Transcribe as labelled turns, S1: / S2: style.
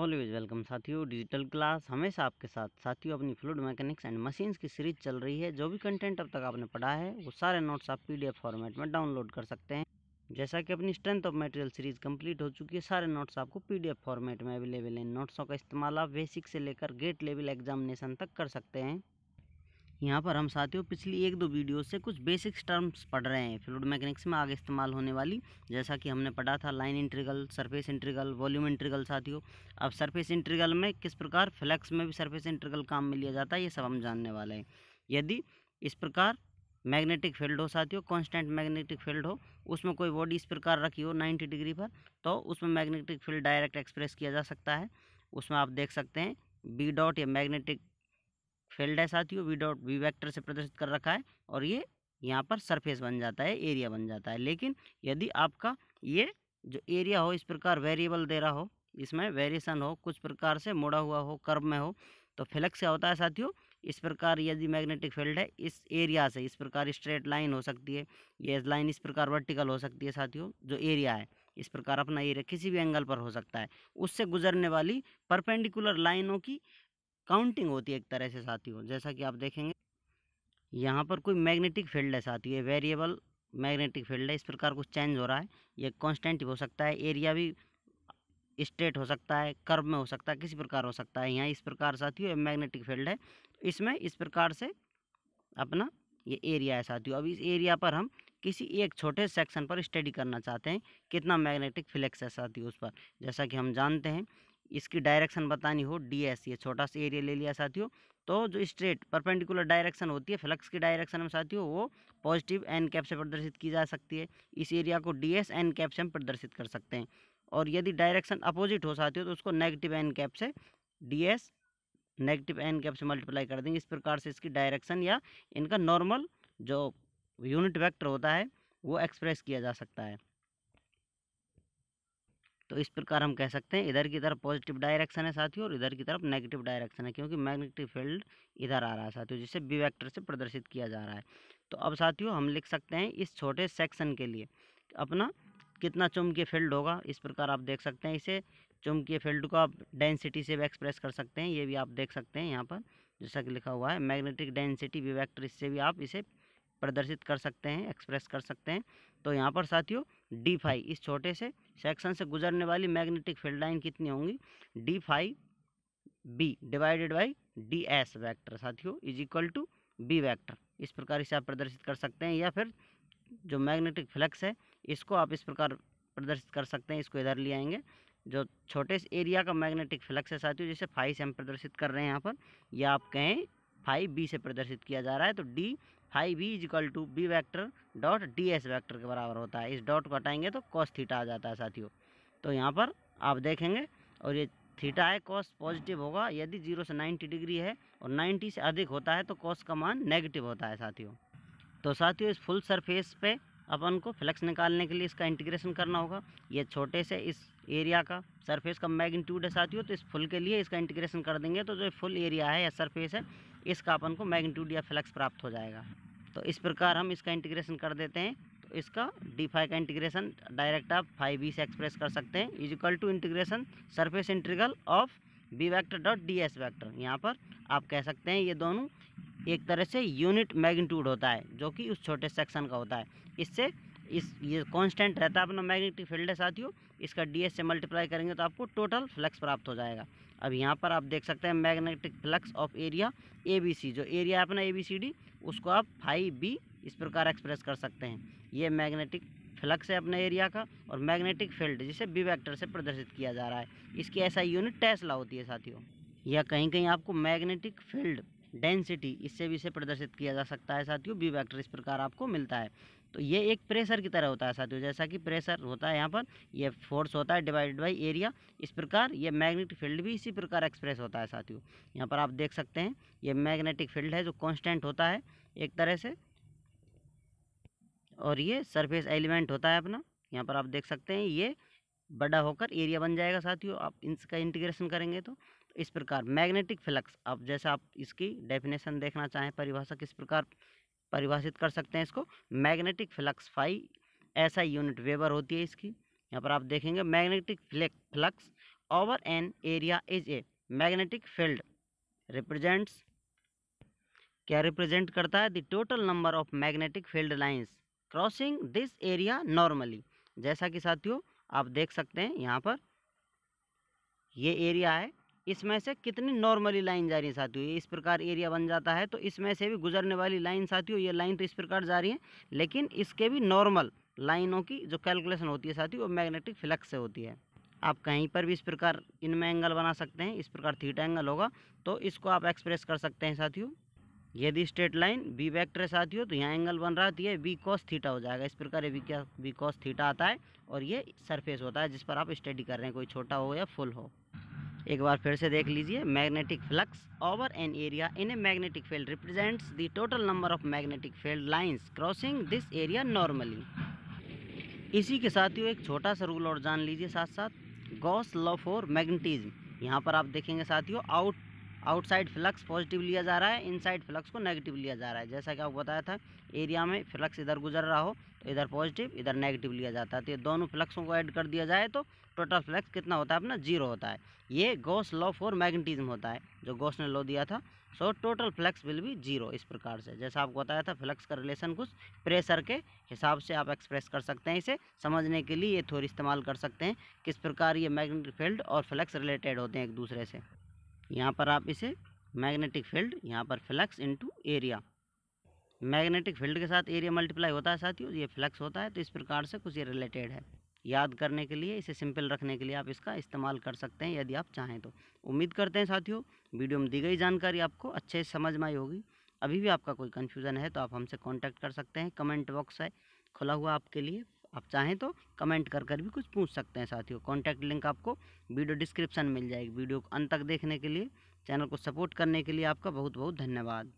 S1: always welcome साथियों digital class हमेशा आपके साथ साथियों अपनी फ्लूड मैकेनिक्स एंड मशीन्स की सीरीज चल रही है जो भी कंटेंट अब तक आपने पढ़ा है वो सारे नोट्स आप पीडीएफ फॉर्मेट में डाउनलोड कर सकते हैं जैसा कि अपनी strength of material series complete हो चुकी है सारे नोट्स आपको पी फॉर्मेट में अवेलेबल हैं नोट्सों का इस्तेमाल आप बेसिक से लेकर गेट लेवल एग्जामिनेशन तक कर सकते हैं यहाँ पर हम साथियों पिछली एक दो वीडियो से कुछ बेसिक्स टर्म्स पढ़ रहे हैं फ्लूड मैकेनिक्स में आगे इस्तेमाल होने वाली जैसा कि हमने पढ़ा था line integral surface integral volume integral साथियों अब सरफेस इंट्रीगल में किस प्रकार फ्लैक्स में भी सरफेस इंट्रीगल काम में लिया जाता है ये सब हम जानने वाले हैं यदि इस प्रकार मैग्नेटिक फील्ड हो साथियों कांस्टेंट मैग्नेटिक फील्ड हो उसमें कोई बॉडी इस प्रकार रखी हो 90 डिग्री पर तो उसमें मैग्नेटिक फील्ड डायरेक्ट एक्सप्रेस किया जा सकता है उसमें आप देख सकते हैं बी डॉट या मैग्नेटिक फील्ड है साथियों वी डॉट वी वैक्टर से प्रदर्शित कर रखा है और ये यहाँ पर सरफेस बन जाता है एरिया बन जाता है लेकिन यदि आपका ये जो एरिया हो इस प्रकार वेरिएबल दे रहा हो इसमें वेरिएशन हो कुछ प्रकार से मोड़ा हुआ हो कर्व में हो तो फ्लक्स क्या होता है साथियों इस प्रकार यदि मैग्नेटिक फील्ड है इस एरिया से इस प्रकार स्ट्रेट लाइन हो सकती है ये लाइन इस प्रकार वर्टिकल हो सकती है साथियों जो एरिया है इस प्रकार अपना एरिया किसी भी एंगल पर हो सकता है उससे गुजरने वाली परपेंडिकुलर लाइनों की काउंटिंग होती है एक तरह से साथियों जैसा कि आप देखेंगे यहाँ पर कोई मैग्नेटिक फील्ड है साथियों ये वेरिएबल मैग्नेटिक फील्ड है इस प्रकार कुछ चेंज हो रहा है ये कॉन्स्टेंट हो सकता है एरिया भी स्ट्रेट हो सकता है कर्व में हो सकता है किसी प्रकार हो सकता है यहाँ इस प्रकार साथियों मैग्नेटिक फील्ड है इसमें इस प्रकार से अपना ये एरिया है साथियों अब इस एरिया पर हम किसी एक छोटे सेक्शन पर स्टडी करना चाहते हैं कितना मैग्नेटिक फ्लेक्स है साथियों उस पर जैसा कि हम जानते हैं इसकी डायरेक्शन बतानी हो डी एस ये छोटा सा एरिया ले लिया साथियों तो जो स्ट्रेट परपेंडिकुलर डायरेक्शन होती है फ्लक्स की डायरेक्शन में साथियों वो पॉजिटिव एन कैप से प्रदर्शित की जा सकती है इस एरिया को डी एस एन कैप से हम प्रदर्शित कर सकते हैं और यदि डायरेक्शन अपोजिट हो साथियों तो उसको नेगेटिव एन कैप से D S negative n cap से मल्टीप्लाई कर देंगे इस प्रकार से इसकी डायरेक्शन या इनका नॉर्मल जो यूनिट वेक्टर होता है वो एक्सप्रेस किया जा सकता है तो इस प्रकार हम कह सकते हैं इधर की तरफ पॉजिटिव डायरेक्शन है साथियों और इधर की तरफ नेगेटिव डायरेक्शन है क्योंकि मैग्नेटिक फील्ड इधर आ रहा है साथियों जिसे बी वैक्टर से प्रदर्शित किया जा रहा है तो अब साथियों हम लिख सकते हैं इस छोटे सेक्शन के लिए अपना कितना चुमकीय फील्ड होगा इस प्रकार आप देख सकते हैं इसे चुमकीय फील्ड को आप डेंसिटी से भी एक्सप्रेस कर सकते हैं ये भी आप देख सकते हैं यहाँ पर जैसा कि लिखा हुआ है मैग्नेटिक डेंसिटी वी वैक्टर इससे भी आप इसे प्रदर्शित कर सकते हैं एक्सप्रेस कर सकते हैं तो यहाँ पर साथियों डी फाइव इस छोटे से सेक्शन से गुजरने वाली मैग्नेटिक फील्ड लाइन कितनी होंगी D five B divided by D S vector साथियों is equal to B vector इस प्रकार इसे आप प्रदर्शित कर सकते हैं या फिर जो मैग्नेटिक फ्लक्स है इसको आप इस प्रकार प्रदर्शित कर सकते हैं इसको इधर ले आएंगे जो छोटे से एरिया का मैग्नेटिक फ्लक्स है साथियों जैसे फाइव से हम प्रदर्शित कर रहे हैं यहाँ पर या आप कहें फाइव बी से प्रदर्शित किया जा रहा है तो D five B is equal to B vector dot D S vector के बराबर होता है इस डॉट को हटाएंगे तो कॉस थीटा आ जाता है साथियों तो यहाँ पर आप देखेंगे और ये थीटा है कॉस पॉजिटिव होगा यदि जीरो से नाइन्टी डिग्री है और नाइन्टी से अधिक होता है तो कॉस का मान नेगेटिव होता है साथियों तो साथियों इस फुल सरफेस पे अपन को फ्लक्स निकालने के लिए इसका इंटीग्रेशन करना होगा ये छोटे से इस एरिया का सरफेस का मैग्नीट्यूड है साथियों तो इस फुल के लिए इसका इंटीग्रेशन कर देंगे तो जो फुल एरिया है या सरफेस है इसका अपन को मैग्नीट्यूड या फ्लक्स प्राप्त हो जाएगा तो इस प्रकार हम इसका इंटीग्रेशन कर देते हैं तो इसका डी फाइव का इंटीग्रेशन डायरेक्ट आप फाइव बी से एक्सप्रेस कर सकते हैं is equal to integration surface integral of B vector dot D S vector यहाँ पर आप कह सकते हैं ये दोनों एक तरह से यूनिट मैग्नीट्यूड होता है जो कि उस छोटे सेक्शन का होता है इससे इस ये कांस्टेंट रहता है अपना मैग्नेटिक फील्ड है साथियों इसका डी से मल्टीप्लाई करेंगे तो आपको टोटल फ्लक्स प्राप्त हो जाएगा अब यहाँ पर आप देख सकते हैं magnetic flux of area A B C जो एरिया है अपना ए बी सी डी उसको आप फाइव बी इस प्रकार एक्सप्रेस कर सकते हैं ये मैग्नेटिक फ्लक्स है अपने एरिया का और मैग्नेटिक फील्ड जिसे बी वैक्टर से प्रदर्शित किया जा रहा है इसकी ऐसा यूनिट टेस्ला होती है साथियों या कहीं कहीं आपको मैग्नेटिक फील्ड डेंसिटी इससे भी इसे प्रदर्शित किया जा सकता है साथियों बी वैक्टर इस प्रकार आपको मिलता है तो ये एक प्रेशर की तरह होता है साथियों जैसा कि प्रेशर होता है यहाँ पर ये फोर्स होता है डिवाइडेड बाई एरिया इस प्रकार ये मैग्नेटिक फील्ड भी इसी प्रकार एक्सप्रेस होता है साथियों यहाँ पर आप देख सकते हैं ये मैग्नेटिक फील्ड है जो कॉन्स्टेंट होता है एक तरह से और ये सरफेस एलिमेंट होता है अपना यहाँ पर आप देख सकते हैं ये बड़ा होकर एरिया बन जाएगा साथियों आप इसका इंटीग्रेशन करेंगे तो इस प्रकार मैग्नेटिक फ्लक्स अब जैसे आप इसकी डेफिनेशन देखना चाहें परिभाषा किस प्रकार परिभाषित कर सकते हैं इसको मैग्नेटिक फ्लक्स फाई ऐसा यूनिट वेबर होती है इसकी यहाँ पर आप देखेंगे magnetic flux over an area is a magnetic field represents क्या रिप्रेजेंट करता है the total number of magnetic field lines crossing this area normally जैसा कि साथियों आप देख सकते हैं यहाँ पर ये एरिया है इसमें से कितनी नॉर्मली लाइन जा रही है साथियों ये इस प्रकार एरिया बन जाता है तो इसमें से भी गुजरने वाली लाइन साथियों ये लाइन तो इस प्रकार जा रही है लेकिन इसके भी नॉर्मल लाइनों की जो कैलकुलेशन होती है साथियों वो मैग्नेटिक फ्लक्स से होती है आप कहीं पर भी इस प्रकार इनमें एंगल बना सकते हैं इस प्रकार थीटा एंगल होगा तो इसको आप एक्सप्रेस कर सकते हैं साथियों यदि स्ट्रेट लाइन बी वेक्टर है साथियों तो यहाँ एंगल बन रहा है तो ये बी कॉस थीटा हो जाएगा इस प्रकार ये बी क्या बी कॉस थीटा आता है और ये सरफेस होता है जिस पर आप स्टडी कर रहे हैं कोई छोटा हो या फुल हो एक बार फिर से देख लीजिए magnetic flux over an area in a magnetic field represents the total number of magnetic field lines crossing this area normally इसी के साथ ही एक छोटा सा रूल और जान लीजिए साथ साथ गॉस लॉ फॉर मैग्नेटिज्म यहाँ पर आप देखेंगे साथियों आउट आउटसाइड फ्लक्स पॉजिटिव लिया जा रहा है इनसाइड फ्लक्स को नेगेटिव लिया जा रहा है जैसा कि आपको बताया था एरिया में फ्लक्स इधर गुजर रहा हो इधर पॉजिटिव इधर नेगेटिव लिया जाता है तो ये दोनों फ्लक्सों को ऐड कर दिया जाए तो टोटल फ्लक्स कितना होता है अपना जीरो होता है ये गॉस लॉ फॉर मैग्नेटिज्म होता है जो गॉस ने लॉ दिया था सो टोटल फ्लक्स विल भी जीरो इस प्रकार से जैसा आपको बताया था फ्लक्स का रिलेशन कुछ प्रेशर के हिसाब से आप एक्सप्रेस कर सकते हैं इसे समझने के लिए ये थोड़ी इस्तेमाल कर सकते हैं किस प्रकार ये मैग्नेटिक फील्ड और फ्लक्स रिलेटेड होते हैं एक दूसरे से यहाँ पर आप इसे मैग्नेटिक फील्ड यहाँ पर flux into area magnetic field के साथ एरिया मल्टीप्लाई होता है साथियों ये फ्लक्स होता है तो इस प्रकार से कुछ ये रिलेटेड है याद करने के लिए इसे सिंपल रखने के लिए आप इसका इस्तेमाल कर सकते हैं यदि आप चाहें तो उम्मीद करते हैं साथियों वीडियो में दी गई जानकारी आपको अच्छे से समझ में आई होगी अभी भी आपका कोई कन्फ्यूज़न है तो आप हमसे कॉन्टैक्ट कर सकते हैं कमेंट बॉक्स है खुला हुआ आपके लिए आप चाहें तो कमेंट कर कर भी कुछ पूछ सकते हैं साथियों कॉन्टैक्ट लिंक आपको वीडियो डिस्क्रिप्शन मिल जाएगी वीडियो को अंत तक देखने के लिए चैनल को सपोर्ट करने के लिए आपका बहुत बहुत धन्यवाद